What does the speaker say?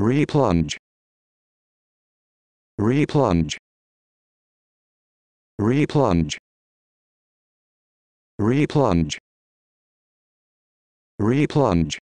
Replunge. Replunge. Replunge. Replunge. Replunge.